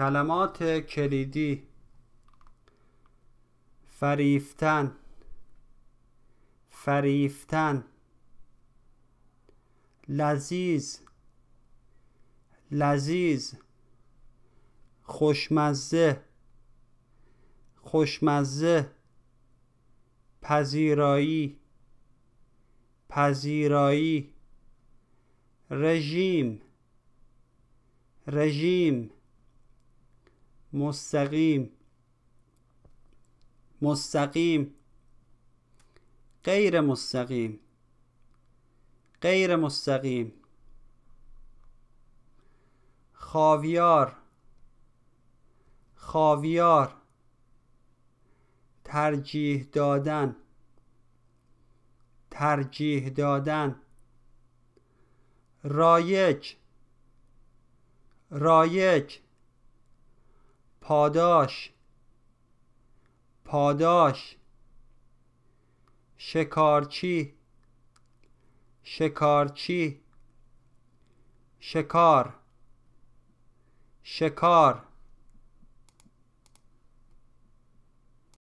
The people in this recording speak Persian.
کلمات کلیدی فریفتن فریفتن لذیذ لذیذ خوشمزه خوشمزه پذیرایی پذیرایی رژیم رژیم مستقیم مستقیم غیر مستقیم غیر مستقیم خاویار خاویار ترجیح دادن ترجیح دادن رایج رایج پاداش پاداش شکارچی شکارچی شکار شکار